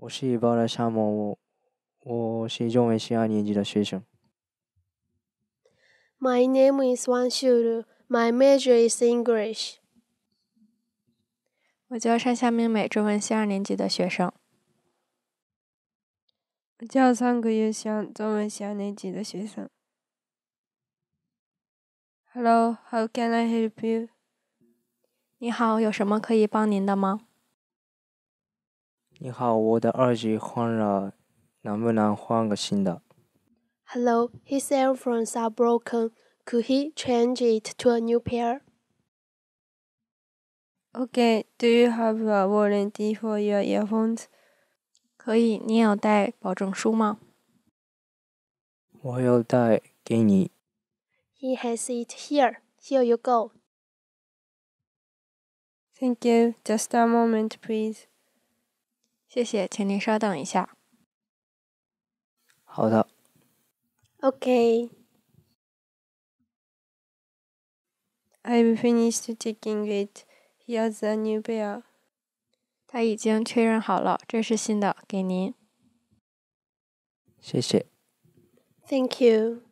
我是伊巴的夏目，我我是中文系二年级的学生。My name is Wan Shuru. My major is English. 我叫山下明美，中文系二年级的学生。我叫仓谷优香，中文系二年级的学生。Hello, how can I help you? 你好，有什么可以帮您的吗？你好，我的耳机换了，能不能换个新的？Hello, his earphones are broken. Could he change it to a new pair? Okay, do you have a warranty for your earphones? 可以，你有带保证书吗？我有带给你。He has it here. Here you go. Thank you. Just a moment, please. 谢谢，请您稍等一下。好的。OK。I've finished t a k i n g it. Here's a new bill. 它已经确认好了，这是新的，给您。谢谢。Thank you.